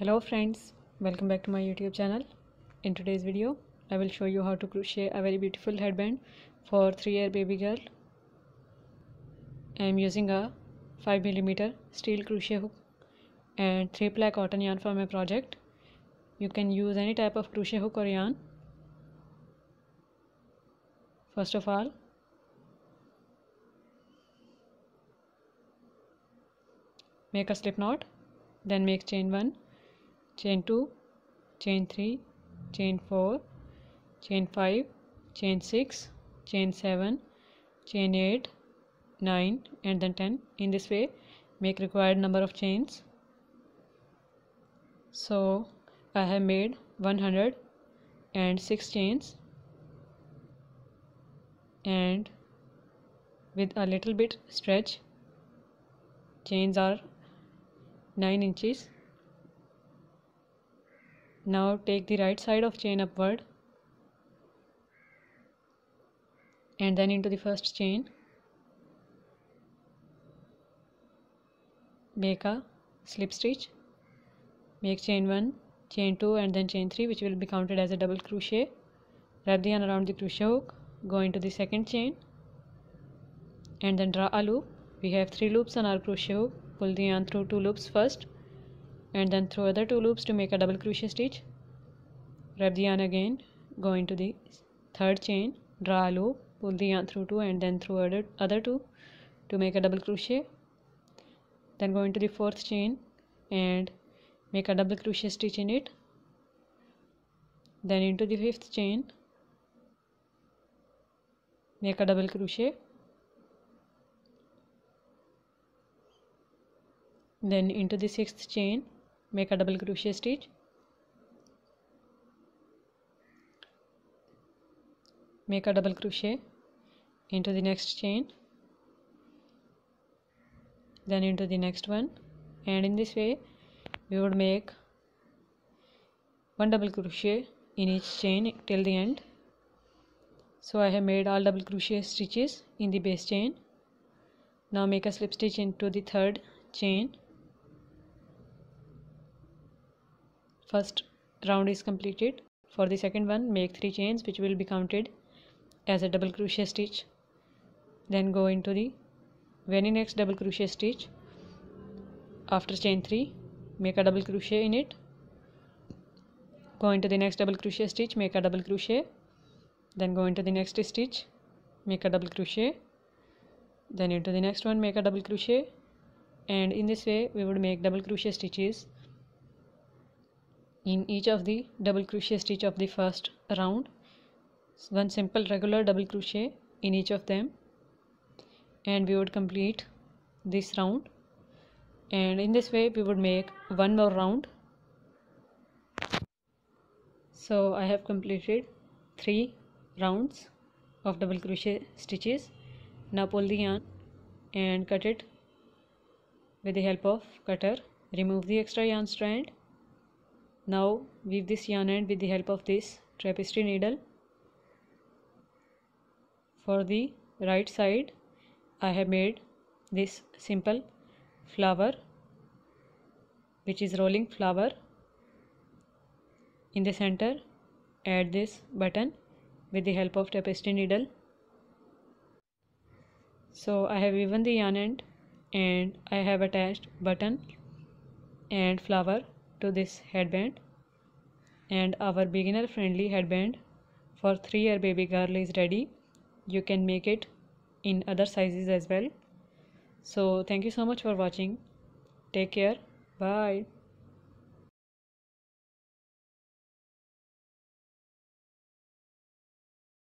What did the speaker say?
hello friends welcome back to my youtube channel in today's video i will show you how to crochet a very beautiful headband for three year baby girl i am using a 5 millimeter steel crochet hook and three ply cotton yarn for my project you can use any type of crochet hook or yarn first of all make a slip knot then make chain 1 chain 2 chain 3 chain 4 chain 5 chain 6 chain 7 chain 8 9 and then 10 in this way make required number of chains so I have made 106 chains and with a little bit stretch chains are 9 inches now take the right side of chain upward and then into the first chain. Make a slip stitch. Make chain 1, chain 2 and then chain 3 which will be counted as a double crochet. Wrap the yarn around the crochet hook. Go into the second chain and then draw a loop. We have 3 loops on our crochet hook. Pull the yarn through 2 loops first and then through other two loops to make a double crochet stitch wrap the yarn again go into the third chain draw a loop pull the yarn through two and then through other, other two to make a double crochet then go into the fourth chain and make a double crochet stitch in it then into the fifth chain make a double crochet then into the sixth chain make a double crochet stitch make a double crochet into the next chain then into the next one and in this way we would make one double crochet in each chain till the end so I have made all double crochet stitches in the base chain now make a slip stitch into the third chain first round is completed for the second one make 3 chains which will be counted as a double crochet stitch then go into the very next double crochet stitch after chain 3 make a double crochet in it go into the next double crochet stitch make a double crochet then go into the next stitch make a double crochet then into the next one make a double crochet and in this way we would make double crochet stitches in each of the double crochet stitch of the first round one simple regular double crochet in each of them and we would complete this round and in this way we would make one more round so I have completed three rounds of double crochet stitches now pull the yarn and cut it with the help of cutter remove the extra yarn strand now weave this yarn end with the help of this tapestry needle. For the right side I have made this simple flower which is rolling flower. In the center add this button with the help of tapestry needle. So I have woven the yarn end and I have attached button and flower to this headband and our beginner friendly headband for 3 year baby girl is ready you can make it in other sizes as well so thank you so much for watching take care bye